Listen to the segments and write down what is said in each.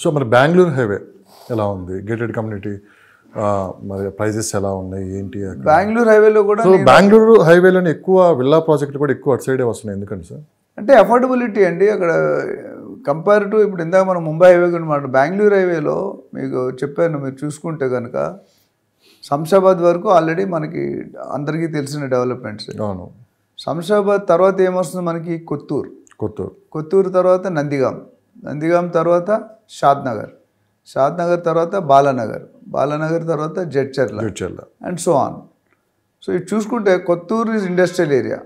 so మరి Bengaluru highway ఎలా ఉంది గేటెడ్ కమ్యూనిటీ మరి ప్రైజెస్ ఎలా ఉన్నాయి ఏంటి బెంగళూరు హైవేలో కూడా సో బెంగళూరు హైవేలోనే ఎక్కువ విల్లా ప్రాజెక్టులు కూడా ఎక్కువ అటు సైడే వస్తున్నాయి ఎందుకంటే సార్ అంటే అఫోర్డబిలిటీ అండి అక్కడ కంపేర్ టు ఇప్పుడు ఇందాక మనం ముంబై హైవే గురించి మాట బెంగళూరు హైవేలో మీకు చెప్పాను మీరు చూసుకుంటే కనుక శంషాబాద్ వరకు ఆల్రెడీ మనకి అందరికీ తెలిసిన డెవలప్మెంట్స్ అవును శంషాబాద్ తర్వాత ఏమొస్తుంది మనకి కొత్తూరు కొత్తూరు కొత్తూరు తర్వాత నందిగాం నందిగామ్ తర్వాత షాద్నగర్ షాద్నగర్ తర్వాత బాలానగర్ బాలానగర్ తర్వాత Jadcherla Jadcherla and so on so ఇది చూసుకుంటే Kothur is industrial area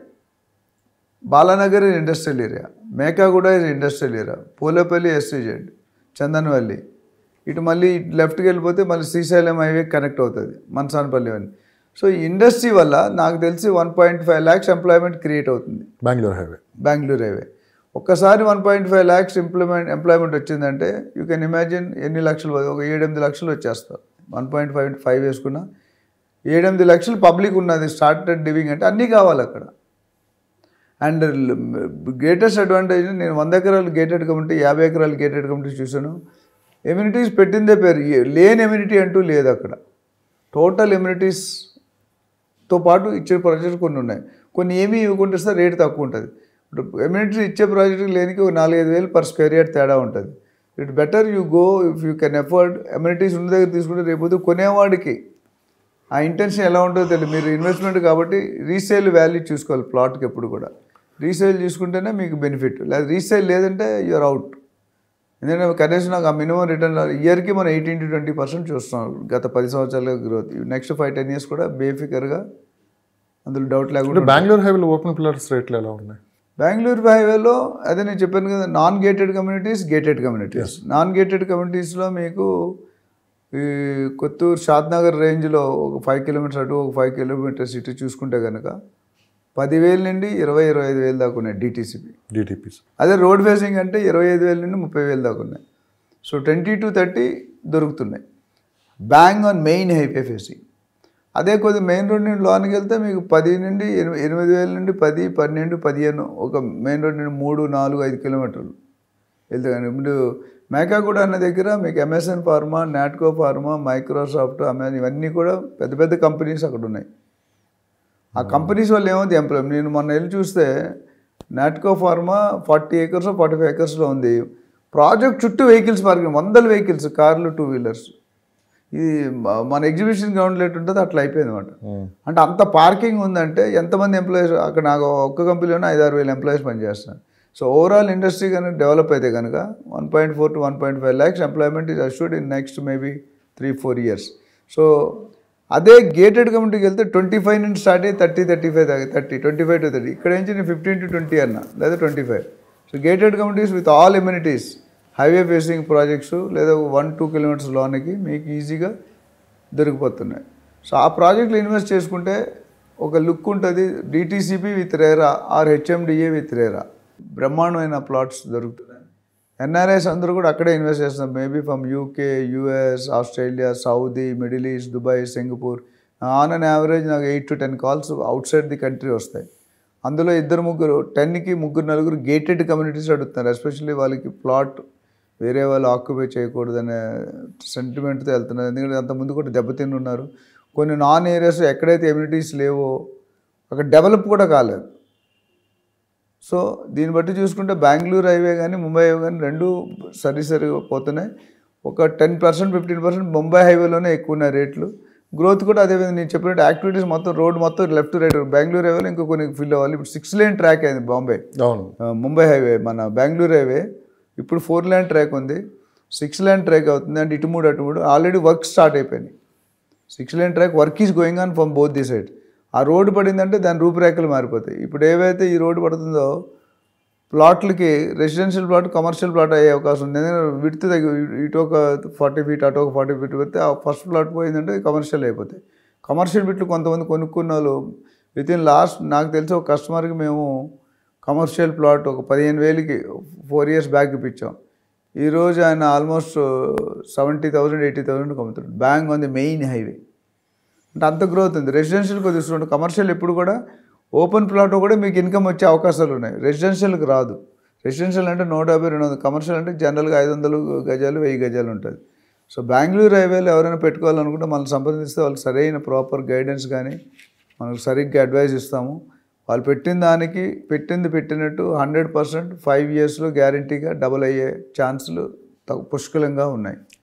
Balanagar is industrial area Mekaguda is industrial area Polepally STZ Chandanvelly ఇటు మళ్ళీ ఇటు లెఫ్ట్కి వెళ్ళిపోతే మళ్ళీ శ్రీశైలం హైవే కనెక్ట్ అవుతుంది మన్సాన్పల్లి అని సో ఈ ఇండస్ట్రీ వల్ల నాకు తెలిసి one point five lakhs employment create అవుతుంది బెంగళూరు హైవే బెంగళూరు హైవే ఒక్కసారి one point five lakhs implement employment వచ్చిందంటే యూ కెన్ ఇమాజిన్ ఎన్ని లక్షలు ఒక ఏడెనిమిది లక్షలు వచ్చేస్తారు వన్ పాయింట్ ఫైవ్ ఫైవ్ వేసుకున్న ఏడెనిమిది లక్షలు పబ్లిక్ ఉన్నది స్టార్టెడ్ డివింగ్ అంటే అన్నీ కావాలి అక్కడ అండ్ గ్రేటెస్ట్ అడ్వాంటేజ్ నేను వంద ఎకరాలు గేటెడ్ కమిటీ యాభై ఎకరాలు గేటెడ్ కమిటీ చూశాను ఎమ్యూనిటీస్ పెట్టిందే పేరు లేని ఎమ్యూనిటీ అంటూ లేదు అక్కడ టోటల్ ఎమ్యూనిటీస్తో పాటు ఇచ్చే ప్రజలు కొన్ని ఉన్నాయి కొన్ని ఏమీ ఇవ్వకుండా రేటు తక్కువ ఉంటుంది ఇప్పుడు ఎమ్యూనిటీ ఇచ్చే ప్రాజెక్టు లేనికి ఒక నాలుగైదు వేలు పర్ స్క్వేర్ యార్డ్ తేడా ఉంటుంది it better you go if you can afford amenities ఉన్న దగ్గర తీసుకుంటే రేపు కొనేవాడికి ఆ ఇంటెన్షన్ ఎలా ఉంటుందో తెలియదు మీరు ఇన్వెస్ట్మెంట్ కాబట్టి రీసేల్ వాల్యూ చూసుకోవాలి ప్లాట్కి ఎప్పుడు కూడా రీసేల్ చూసుకుంటేనే మీకు బెనిఫిట్ లేదా రీసేల్ లేదంటే యూఆర్ అవుట్ ఎందుకంటే కనీసం నాకు ఆ మినిమం రిటర్న్ ఇయర్కి మనం ఎయిటీన్ టు ట్వంటీ పర్సెంట్ చూస్తున్నాం గత పది సంవత్సరాలుగా growth next five ten years కూడా బేఫికర్గా అందులో డౌట్ లేకుండా బెంగళూరు హైవీలో ఓపెన్ ప్లాట్స్ రేట్లు ఎలా ఉన్నాయి బెంగళూరు హైవేలో అదే నేను చెప్పాను కదా non gated communities gated communities non gated కమ్యూనిటీస్లో మీకు ఈ కొత్తూరు షాద్నగర్ రేంజ్లో ఒక ఫైవ్ కిలోమీటర్స్ అటు ఒక ఫైవ్ కిలోమీటర్స్ ఇటు చూసుకుంటే కనుక పదివేల నుండి ఇరవై ఇరవై ఐదు వేలు దాకా ఉన్నాయి డిటీసీపీ డిటీపీస్ అదే రోడ్ ఫేసింగ్ అంటే ఇరవై ఐదు వేల నుండి ముప్పై వేలు దాకా ఉన్నాయి సో ట్వంటీ టు థర్టీ దొరుకుతున్నాయి bang on main highway facing అదే కొద్ది మెయిన్ రోడ్ నుండి లోనికి వెళ్తే మీకు పది నుండి ఎనిమిది వేల నుండి పది పన్నెండు పదిహేను ఒక మెయిన్ రోడ్ నుండి మూడు నాలుగు ఐదు కిలోమీటర్లు వెళ్తే కానీ ఇప్పుడు మేకాగూడ అన్న దగ్గర మీకు Amazon pharma Natco pharma Microsoft Amazon ఇవన్నీ కూడా పెద్ద పెద్ద కంపెనీస్ అక్కడ ఉన్నాయి ఆ కంపెనీస్ వల్ల ఏమవుతుంది ఎంప్లాయ్ నేను మొన్న వెళ్ళి చూస్తే Natco pharma forty acres forty five ఏకర్స్లో ఉంది ప్రాజెక్ట్ చుట్టూ వెహికల్స్ పార్కింగ్ వందల వెహికల్స్ కార్లు టూ వీలర్స్ ఇది మన ఎగ్జిబిషన్ లెట్ ఉంటుంది అట్లా అయిపోయింది అనమాట అంటే అంత పార్కింగ్ ఉందంటే ఎంతమంది ఎంప్లాయీస్ అక్కడ నాకు ఒక్క కంపెనీలోనే ఐదారు వేల ఎంప్లాయీస్ పనిచేస్తున్నాను సో ఓవరాల్ ఇండస్ట్రీ కనుక డెవలప్ అయితే కనుక one point four to one point five lakhs employment is assured in next maybe three four years so అదే గేటెడ్ కమిటీకి వెళ్తే ట్వంటీ ఫైవ్ నుంచి స్టార్ట్ అయ్యి thirty thirty five thirty twenty five to thirty ఇక్కడ నుంచి నేను ఫిఫ్టీన్ టు ట్వంటీ అన్న లేదా twenty five so gated committees with all amenities highway facing projects లేదా వన్ టూ కిలోమీటర్స్ లోనికి మీకు ఈజీగా దొరికిపోతున్నాయి సో ఆ ప్రాజెక్టులు ఇన్వెస్ట్ చేసుకుంటే ఒక లుక్ ఉంటుంది DTCP with RERA or HMDA with RERA బ్రహ్మాండమైన ప్లాట్స్ దొరుకుతున్నాయి ఎన్ఆర్ఐస్ అందరూ కూడా అక్కడే ఇన్వెస్ట్ చేస్తున్నారు maybe from UK US Australia Saudi Middle East Dubai Singapore on an average నాకు eight to ten calls outside the country వస్తాయి అందులో ఇద్దరు ముగ్గురు టెన్కి ముగ్గురు నలుగురు గేటెడ్ కమ్యూనిటీస్ అడుగుతున్నారు ఎస్పెషల్లీ వాళ్ళకి ప్లాట్ వేరే వాళ్ళు ఆక్యుపై చేయకూడదనే సెంటిమెంట్తో వెళ్తున్నారు ఎందుకంటే అంతకుముందు కూడా దెబ్బతిని ఉన్నారు కొన్ని నాన్ ఏరియాస్ ఎక్కడైతే ఎమ్యూనిటీస్ లేవో అక్కడ డెవలప్ కూడా కాలేదు సో దీన్ని బట్టి చూసుకుంటే బెంగళూరు హైవే కానీ ముంబై హైవే కానీ రెండు సరి సరిగా పోతున్నాయి ఒక ten percent fifteen percent Mumbai హైవేలోనే ఎక్కువ ఉన్నాయి రేట్లు గ్రోత్ కూడా అదేవిధంగా నేను చెప్పినట్టు యాక్టివిటీస్ మొత్తం రోడ్ మొత్తం లెఫ్ట్ రైట్ బెంగళూరు హైవేలో ఇంకా కొన్ని ఫిల్ అవ్వాలి ఇప్పుడు సిక్స్ లేన్ ట్రాక్ అయింది బాంబే ముంబై హైవే మన బెంగళూరు హైవే ఇప్పుడు ఫోర్ ల్యాండ్ ట్రాక్ ఉంది సిక్స్ ల్యాండ్ ట్రాక్ అవుతుంది అంటే ఇటు మూడు అటు మూడు ఆల్రెడీ వర్క్ స్టార్ట్ అయిపోయినాయి six lane track work is going on from both the side ఆ రోడ్డు పడిందంటే దాని రూపురేఖలు మారిపోతాయి ఇప్పుడు ఏవైతే ఈ రోడ్డు పడుతుందో ప్లాట్లకి రెసిడెన్షియల్ ప్లాట్ కమర్షియల్ ప్లాట్ అయ్యే అవకాశం ఉంది ఎందుకంటే విడత ఇటు ఒక ఫార్టీ ఫీట్ అటు ఒక ఫార్టీ ఫీట్ పెడితే ఆ ఫస్ట్ ప్లాట్ పోయిందంటే కమర్షియల్ అయిపోతాయి కమర్షియల్ బిట్లు కొంతమంది కొనుక్కున్న వాళ్ళు విత్ ఇన్ లాస్ట్ నాకు తెలిసి ఒక కస్టమర్కి మేము కమర్షియల్ ప్లాట్ ఒక పదిహేను వేలకి ఫోర్ ఇయర్స్ బ్యాక్ ఇప్పించాం ఈరోజు ఆయన ఆల్మోస్ట్ సెవెంటీ థౌజండ్ ఎయిటీ థౌసండ్కి అమ్ముతున్నాడు బ్యాంక్ ఉంది మెయిన్ హైవే అంటే అంత గ్రోత్ ఉంది రెసిడెన్షియల్కి తీసుకుంటే కమర్షియల్ ఎప్పుడు కూడా ఓపెన్ ప్లాట్ కూడా మీకు ఇన్కమ్ వచ్చే అవకాశాలు ఉన్నాయి రెసిడెన్షియల్కి రాదు రెసిడెన్షియల్ అంటే నూట యాభై రెండు వందలు కమర్షియల్ అంటే జనరల్గా ఐదు వందలు గజాలు వెయ్యి గజాలు ఉంటుంది సో బెంగళూరు హైవేలో ఎవరైనా పెట్టుకోవాలనుకుంటే మనం సంప్రదిస్తే వాళ్ళు సరైన ప్రాపర్ గైడెన్స్ కానీ మనకు సరిగ్గా అడ్వైజ్ ఇస్తాము వాళ్ళు పెట్టిన దానికి పెట్టింది పెట్టినట్టు హండ్రెడ్ పర్సెంట్ ఫైవ్ ఇయర్స్లో గ్యారంటీగా డబుల్ అయ్యే ఛాన్సులు పుష్కలంగా ఉన్నాయి